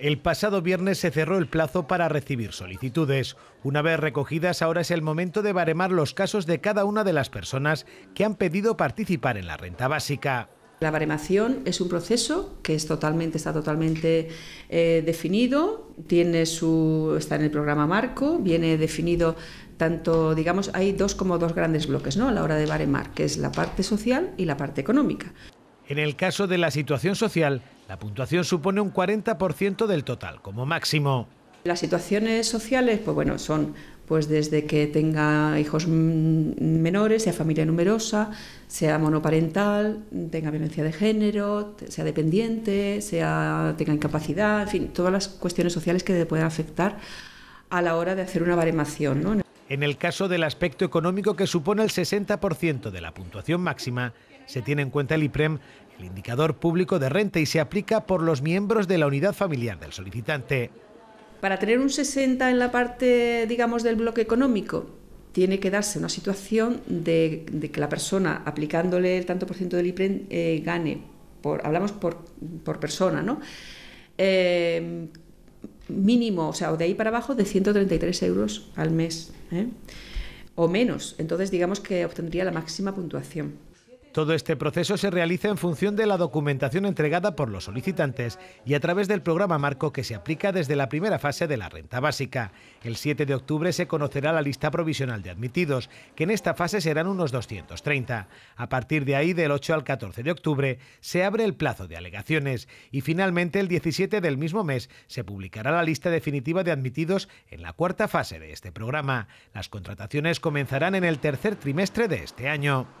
El pasado viernes se cerró el plazo para recibir solicitudes. Una vez recogidas, ahora es el momento de baremar los casos de cada una de las personas que han pedido participar en la renta básica. La baremación es un proceso que está totalmente eh, definido, tiene su, está en el programa marco, viene definido tanto, digamos, hay dos como dos grandes bloques ¿no? a la hora de baremar, que es la parte social y la parte económica. En el caso de la situación social, la puntuación supone un 40% del total, como máximo. Las situaciones sociales, pues bueno, son pues desde que tenga hijos menores, sea familia numerosa, sea monoparental, tenga violencia de género, sea dependiente, sea tenga incapacidad, en fin, todas las cuestiones sociales que puedan afectar a la hora de hacer una baremación, ¿no? En el caso del aspecto económico que supone el 60% de la puntuación máxima, se tiene en cuenta el IPREM, el indicador público de renta, y se aplica por los miembros de la unidad familiar del solicitante. Para tener un 60 en la parte, digamos, del bloque económico, tiene que darse una situación de, que la persona, aplicándole el tanto por ciento del IPREM, eh, gane, hablamos por, persona, ¿no? Eh, mínimo, o sea, de ahí para abajo, de 133 euros al mes. ¿eh? o menos. Entonces digamos que obtendría la máxima puntuación. Todo este proceso se realiza en función de la documentación entregada por los solicitantes y a través del programa marco que se aplica desde la primera fase de la renta básica. El 7 de octubre se conocerá la lista provisional de admitidos, que en esta fase serán unos 230. A partir de ahí, del 8 al 14 de octubre, se abre el plazo de alegaciones y finalmente el 17 del mismo mes se publicará la lista definitiva de admitidos en la cuarta fase de este programa. Las contrataciones comenzarán en el tercer trimestre de este año.